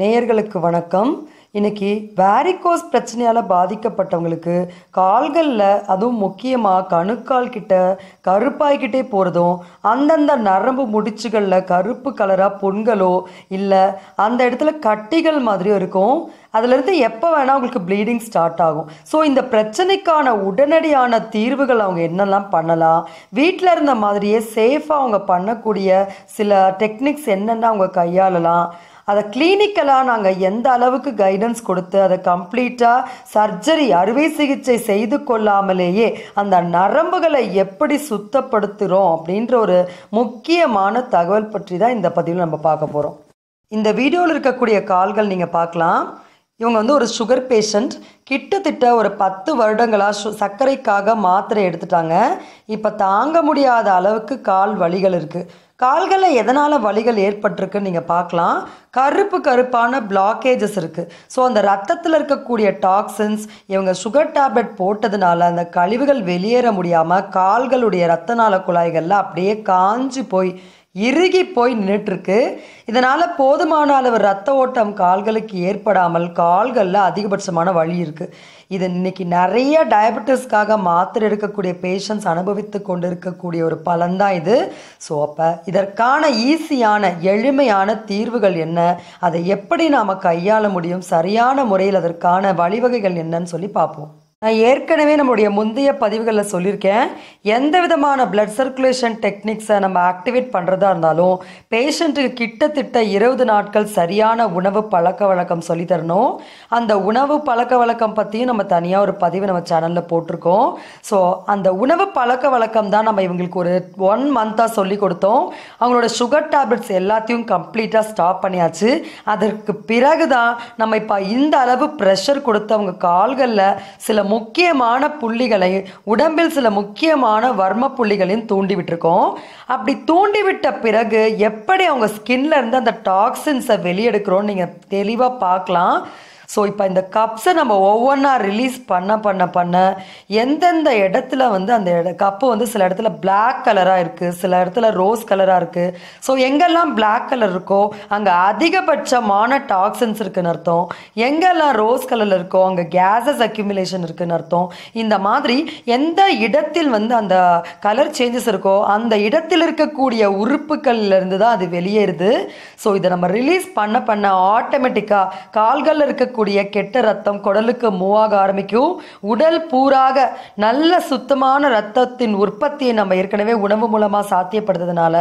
நேயர்களுக்கு வணக்கம் இன்னைக்கு வேரிகோஸ் பிரச்சனையால் பாதிக்கப்பட்டவங்களுக்கு கால்களில் அதுவும் முக்கியமாக கணுக்கால் கிட்ட கருப்பாய்கிட்டே போகிறதும் அந்தந்த நரம்பு முடிச்சுகளில் கருப்பு கலராக புண்களோ இல்லை அந்த இடத்துல கட்டிகள் மாதிரியோ இருக்கும் அதுலேருந்து எப்போ வேணால் அவங்களுக்கு ப்ளீடிங் ஸ்டார்ட் ஆகும் ஸோ இந்த பிரச்சனைக்கான உடனடியான தீர்வுகள் அவங்க என்னெல்லாம் பண்ணலாம் வீட்டில் இருந்த மாதிரியே சேஃபாக அவங்க பண்ணக்கூடிய சில டெக்னிக்ஸ் என்னென்ன அவங்க கையாளலாம் அதை கிளினிக்கலாக நாங்கள் எந்த அளவுக்கு கைடன்ஸ் கொடுத்து அதை கம்ப்ளீட்டாக சர்ஜரி அறுவை சிகிச்சை செய்து கொள்ளாமலேயே அந்த நரம்புகளை எப்படி சுத்தப்படுத்துகிறோம் அப்படின்ற ஒரு முக்கியமான தகவல் பற்றி தான் இந்த பதிவில் நம்ம பார்க்க போகிறோம் இந்த வீடியோவில் இருக்கக்கூடிய கால்கள் நீங்கள் பார்க்கலாம் இவங்க வந்து ஒரு சுகர் பேஷண்ட் கிட்டத்தட்ட ஒரு பத்து வருடங்களாக சு சர்க்கரைக்காக மாத்திரை எடுத்துட்டாங்க இப்போ தாங்க முடியாத அளவுக்கு கால் வலிகள் இருக்குது கால்களில் எதனால் வலிகள் ஏற்பட்டிருக்குன்னு நீங்கள் பார்க்கலாம் கருப்பு கருப்பான பிளாக்கேஜஸ் இருக்குது ஸோ அந்த ரத்தத்தில் இருக்கக்கூடிய டாக்ஸின்ஸ் இவங்க சுகர் டேப்லெட் போட்டதுனால அந்த கழிவுகள் வெளியேற முடியாமல் கால்களுடைய ரத்த நாள குழாய்களில் அப்படியே காஞ்சி போய் இறுகி போய் நின்றுட்டுருக்கு இதனால் போதுமான அளவு ரத்த ஓட்டம் கால்களுக்கு ஏற்படாமல் கால்களில் அதிகபட்சமான வழி இருக்குது இது இன்றைக்கி நிறைய டயபெட்டிஸ்க்காக மாத்திரை எடுக்கக்கூடிய பேஷண்ட்ஸ் அனுபவித்து கொண்டு இருக்கக்கூடிய ஒரு பலன்தான் இது ஸோ அப்போ இதற்கான ஈஸியான எளிமையான தீர்வுகள் என்ன அதை எப்படி நாம் கையாள முடியும் சரியான முறையில் அதற்கான வழிவகைகள் என்னன்னு சொல்லி பார்ப்போம் நான் ஏற்கனவே நம்முடைய முந்தைய பதிவுகளில் சொல்லியிருக்கேன் எந்த விதமான பிளட் சர்க்குலேஷன் டெக்னிக்ஸை நம்ம ஆக்டிவேட் பண்ணுறதா இருந்தாலும் பேஷண்ட்டுக்கு கிட்டத்தட்ட இருபது நாட்கள் சரியான உணவு பழக்க வழக்கம் சொல்லித்தரணும் அந்த உணவு பழக்க வழக்கம் பற்றியும் நம்ம தனியாக ஒரு பதிவு நம்ம சேனலில் போட்டிருக்கோம் ஸோ அந்த உணவு பழக்க வழக்கம் தான் நம்ம இவங்களுக்கு ஒரு ஒன் மந்த்தாக சொல்லி கொடுத்தோம் அவங்களோட சுகர் டேப்லெட்ஸ் எல்லாத்தையும் கம்ப்ளீட்டாக ஸ்டாப் பண்ணியாச்சு அதற்கு பிறகு தான் நம்ம இப்போ இந்த அளவு ப்ரெஷர் கொடுத்தவங்க கால்களில் சில முக்கியமான புள்ளிகளை உடம்பில் சில முக்கியமான வர்ம புள்ளிகளையும் விட்டுருக்கோம் அப்படி தூண்டிவிட்ட பிறகு எப்படி அவங்க ஸ்கின்லேருந்து அந்த டாக்ஸின்ஸை வெளியெடுக்கிறோன்னு நீங்கள் தெளிவாக பார்க்கலாம் ஸோ இப்போ இந்த கப்ஸை நம்ம ஒவ்வொன்றா ரிலீஸ் பண்ண பண்ண பண்ண எந்தெந்த இடத்துல வந்து அந்த இட கப்பு வந்து சில இடத்துல பிளாக் கலராக இருக்குது சில இடத்துல ரோஸ் கலராக இருக்குது ஸோ எங்கெல்லாம் பிளாக் கலர் இருக்கோ அங்கே அதிகபட்சமான டாக்ஸின்ஸ் இருக்குன்னு அர்த்தம் எங்கெல்லாம் ரோஸ் கலரில் இருக்கோ அங்கே கேஸஸ் அக்யூமுலேஷன் இருக்குன்னு அர்த்தம் இந்த மாதிரி எந்த இடத்தில் வந்து அந்த கலர் சேஞ்சஸ் இருக்கோ அந்த இடத்தில் இருக்கக்கூடிய உறுப்புகள்லேருந்து தான் அது வெளியேறுது ஸோ இதை நம்ம ரிலீஸ் பண்ண பண்ண ஆட்டோமேட்டிக்காக கால்களில் இருக்கக்கூடிய இருக்கக்கூடிய கெட்ட ரத்தம் குடலுக்கு மூவாக ஆரம்பிக்கும் உடல் பூராக நல்ல சுத்தமான ரத்தத்தின் உற்பத்தியை நம்ம ஏற்கனவே உணவு மூலமாக சாத்தியப்படுறதுனால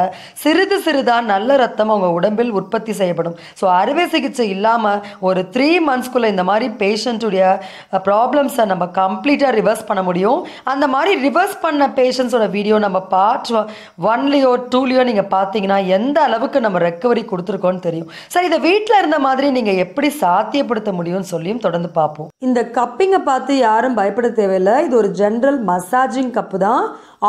சிறிது சிறிதாக நல்ல ரத்தம் அவங்க உடம்பில் உற்பத்தி செய்யப்படும் ஸோ அறுவை சிகிச்சை இல்லாமல் ஒரு த்ரீ மந்த்ஸ்க்குள்ளே இந்த மாதிரி பேஷண்ட்டுடைய ப்ராப்ளம்ஸை நம்ம கம்ப்ளீட்டாக ரிவர்ஸ் பண்ண முடியும் அந்த மாதிரி ரிவர்ஸ் பண்ண பேஷண்ட்ஸோட வீடியோ நம்ம பார்ட் ஒன்லேயோ டூலேயோ நீங்கள் பார்த்தீங்கன்னா எந்த அளவுக்கு நம்ம ரெக்கவரி கொடுத்துருக்கோன்னு தெரியும் சார் இதை வீட்டில் இருந்த மாதிரி நீங்கள் எப்படி சாத்தியப்படுத்த முடியும் முடியும்னு சொல்லியும் தொடர்ந்து பார்ப்போம் இந்த கப்பிங்கை பார்த்து யாரும் பயப்பட தேவையில்லை இது ஒரு ஜென்ரல் மசாஜிங் கப்பு தான்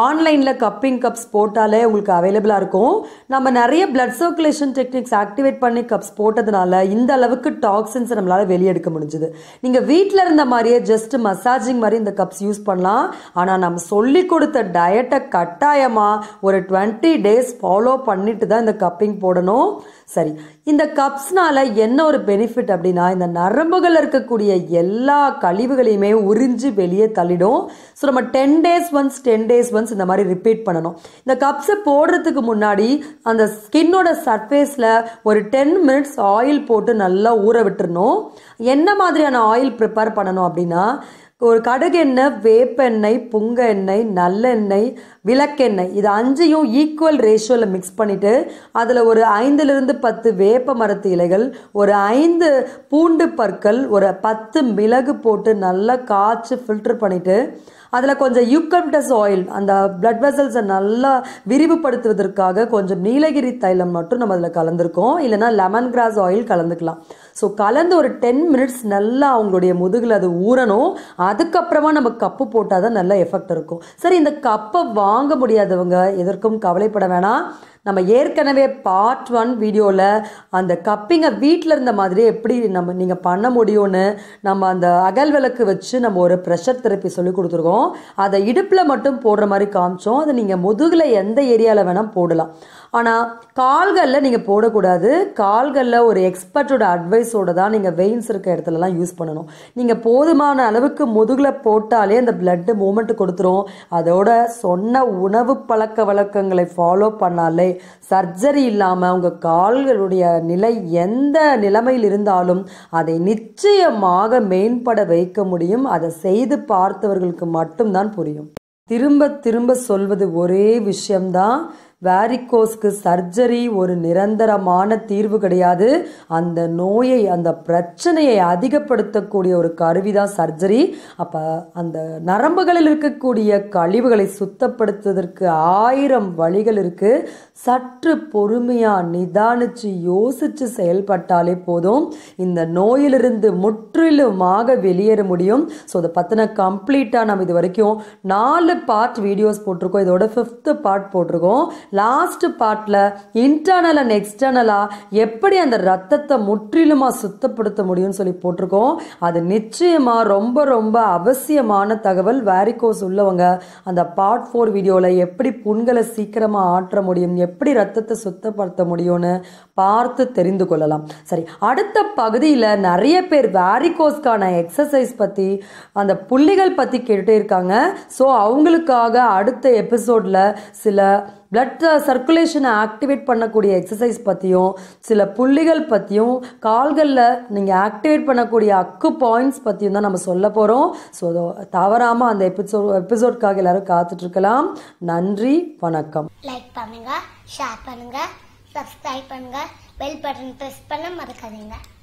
ஆன்லைனில் கப்பிங் கப்ஸ் போட்டாலே உங்களுக்கு அவைலபிளாக இருக்கும் நம்ம நிறைய பிளட் சர்க்குலேஷன் டெக்னிக்ஸ் ஆக்டிவேட் பண்ணி கப்ஸ் போட்டதுனால இந்த அளவுக்கு டாக்ஸின்ஸ் நம்மளால் வெளியெடுக்க முடிஞ்சுது நீங்கள் வீட்டில் இருந்த மாதிரியே ஜஸ்ட் மசாஜிங் மாதிரி இந்த கப்ஸ் யூஸ் பண்ணலாம் ஆனால் நம்ம சொல்லி கொடுத்த டயட்டை கட்டாயமாக ஒரு டுவெண்ட்டி டேஸ் ஃபாலோ பண்ணிட்டு தான் இந்த கப்பிங் போடணும் சரி இந்த கப்ஸ்னால என்ன ஒரு பெனிஃபிட் அப்படின்னா இந்த நரம்பு உடம்புகள் இருக்கக்கூடிய எல்லா கழிவுகளையுமே உறிஞ்சி வெளியே தள்ளிடும் ஸோ நம்ம ten days once ten days once இந்த மாதிரி ரிப்பீட் பண்ணணும் இந்த கப்ஸை போடுறதுக்கு முன்னாடி அந்த ஸ்கின்னோட சர்ஃபேஸில் ஒரு டென் மினிட்ஸ் ஆயில் போட்டு நல்லா ஊற விட்டுறணும் என்ன மாதிரியான ஆயில் ப்ரிப்பேர் பண்ணணும் அப்படின்னா ஒரு கடுகெண்ணெய் வேப்பெண்ணெய் புங்க எண்ணெய் நல்லெண்ணெய் விளக்கெண்ணெய் இது அஞ்சையும் ஈக்குவல் ரேஷியோவில் மிக்ஸ் பண்ணிவிட்டு அதில் ஒரு ஐந்துலேருந்து பத்து வேப்ப மரத்து இலைகள் ஒரு ஐந்து பூண்டு பற்கள் ஒரு பத்து மிளகு போட்டு நல்லா காய்ச்சி ஃபில்டர் பண்ணிவிட்டு அதில் கொஞ்சம் யூக்கப்டஸ் ஆயில் அந்த பிளட் வெசல்ஸை நல்லா விரிவுபடுத்துவதற்காக கொஞ்சம் நீலகிரி தைலம் மட்டும் நம்ம அதில் கலந்துருக்கோம் இல்லைனா லெமன் கிராஸ் ஆயில் கலந்துக்கலாம் ஸோ கலந்து ஒரு டென் மினிட்ஸ் நல்லா அவங்களுடைய முதுகில் அது ஊறணும் அதுக்கப்புறமா நம்ம கப்பு போட்டால் தான் நல்ல எஃபெக்ட் இருக்கும் சரி இந்த கப்பை வாங்க முடியாதவங்க எதற்கும் கவலைப்பட வேணாம் நம்ம ஏற்கனவே பார்ட் ஒன் வீடியோவில் அந்த கப்பிங்க வீட்டில் இருந்த மாதிரி எப்படி நம்ம நீங்கள் பண்ண முடியும்னு நம்ம அந்த அகல் விளக்கு வச்சு நம்ம ஒரு ப்ரெஷர் தெரப்பி சொல்லி கொடுத்துருக்கோம் அதை இடுப்பில் மட்டும் போடுற மாதிரி காமிச்சோம் அதை நீங்கள் முதுகில் எந்த ஏரியாவில் வேணால் போடலாம் ஆனால் கால்களில் நீங்கள் போடக்கூடாது கால்களில் ஒரு எக்ஸ்பர்ட்டோட அட்வைஸோடு தான் நீங்கள் வெயின்ஸ் இருக்க இடத்துலலாம் யூஸ் பண்ணணும் நீங்கள் போதுமான அளவுக்கு முதுகில் போட்டாலே அந்த பிளட்டு மூமெண்ட் கொடுத்துரும் அதோட சொன்ன உணவு பழக்க வழக்கங்களை ஃபாலோ பண்ணாலே சர்ஜரி இல்லாமல் உங்கள் கால்களுடைய நிலை எந்த நிலைமையில் இருந்தாலும் அதை நிச்சயமாக மேம்பட வைக்க முடியும் அதை செய்து பார்த்தவர்களுக்கு மட்டும்தான் புரியும் திரும்ப திரும்ப சொல்வது ஒரே விஷயம்தான் வேரிகோஸ்க்கு சர்ஜரி ஒரு நிரந்தரமான தீர்வு கிடையாது அந்த நோயை அந்த பிரச்சனையை அதிகப்படுத்தக்கூடிய ஒரு கருவி தான் சர்ஜரி அப்போ அந்த நரம்புகளில் இருக்கக்கூடிய கழிவுகளை சுத்தப்படுத்துவதற்கு ஆயிரம் வழிகள் இருக்குது சற்று பொறுமையாக நிதானித்து யோசித்து செயல்பட்டாலே போதும் இந்த நோயிலிருந்து முற்றிலுமாக வெளியேற முடியும் ஸோ அதை பற்றின கம்ப்ளீட்டாக நம்ம இது வரைக்கும் நாலு பார்ட் வீடியோஸ் போட்டிருக்கோம் இதோட ஃபிஃப்த்து பார்ட் போட்டிருக்கோம் லாஸ்ட் பார்ட்டில் இன்டர்னல் அண்ட் எக்ஸ்டர்னலா எப்படி அந்த ரத்தத்தை முற்றிலுமாக சுத்தப்படுத்த முடியும்னு சொல்லி போட்டிருக்கோம் அது நிச்சயமாக ரொம்ப ரொம்ப அவசியமான தகவல் வேரிகோஸ் உள்ளவங்க அந்த பார்ட் ஃபோர் வீடியோவில் எப்படி புண்களை சீக்கிரமாக ஆற்ற முடியும் எப்படி ரத்தத்தை சுத்தப்படுத்த முடியும்னு பார்த்து தெரிந்து கொள்ளலாம் சரி அடுத்த பகுதியில் நிறைய பேர் வேரிகோஸ்க்கான எக்ஸசைஸ் பற்றி அந்த புள்ளிகள் பற்றி கேட்டுகிட்டே இருக்காங்க ஸோ அவங்களுக்காக அடுத்த எபிசோட்ல சில பிளட் சர்க்குலேஷனை ஆக்டிவேட் பண்ணக்கூடிய எக்ஸசைஸ் பற்றியும் சில புள்ளிகள் பற்றியும் கால்களில் நீங்கள் ஆக்டிவேட் பண்ணக்கூடிய அக்கு பாயிண்ட்ஸ் பற்றியும் தான் நம்ம சொல்ல போகிறோம் ஸோ தவறாமல் அந்த எபிசோட் எபிசோட்காக எல்லாரும் காத்துட்ருக்கலாம் நன்றி வணக்கம் லைக் பண்ணுங்கள் ஷேர் பண்ணுங்கள் சப்ஸ்கிரைப் பண்ணுங்கள் பெல் பட்டன் ப்ரெஸ் பண்ண மறக்காதீங்க